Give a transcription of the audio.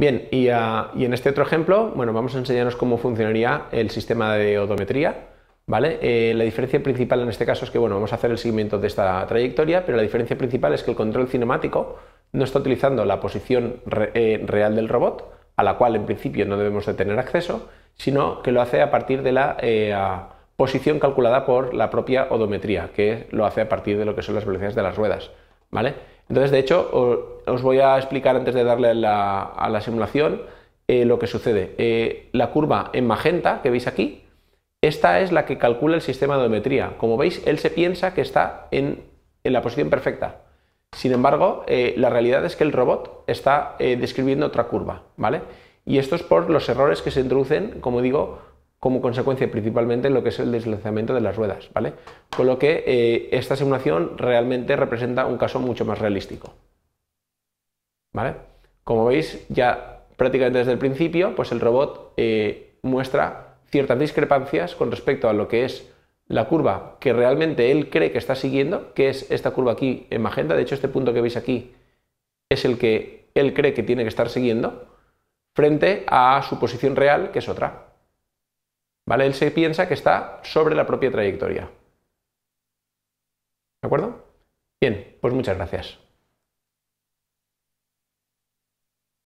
Bien, ah, y, en este otro ejemplo, bueno, vamos a enseñarnos cómo funcionaría el sistema de odometría, ¿vale? Eh, la diferencia principal en este caso es que, bueno, vamos a hacer el seguimiento de esta trayectoria, pero la diferencia principal es que el control cinemático no está utilizando la posición eh, real del robot, a la cual en principio no debemos de tener acceso, sino que lo hace a partir de la eh, posición calculada por la propia odometría, que lo hace a partir de lo que son las velocidades de las ruedas, ¿vale? Entonces, de hecho, os voy a explicar antes de darle a la, simulación eh, lo que sucede. Eh, la curva en magenta que veis aquí, esta es la que calcula el sistema de odometría. Como veis, él se piensa que está en, la posición perfecta. Sin embargo, eh, la realidad es que el robot está describiendo otra curva, ¿vale? Y esto es por los errores que se introducen, como digo, como consecuencia principalmente en lo que es el deslizamiento de las ruedas, ¿vale? Con lo que esta simulación realmente representa un caso mucho más realístico. ¿vale? Como veis, ya prácticamente desde el principio, pues el robot eh, muestra ciertas discrepancias con respecto a lo que es la curva que realmente él cree que está siguiendo, que es esta curva aquí en magenta, de hecho este punto que veis aquí es el que él cree que tiene que estar siguiendo, frente a su posición real, que es otra. ¿Vale? Él se piensa que está sobre la propia trayectoria. ¿De acuerdo? Bien, pues muchas gracias.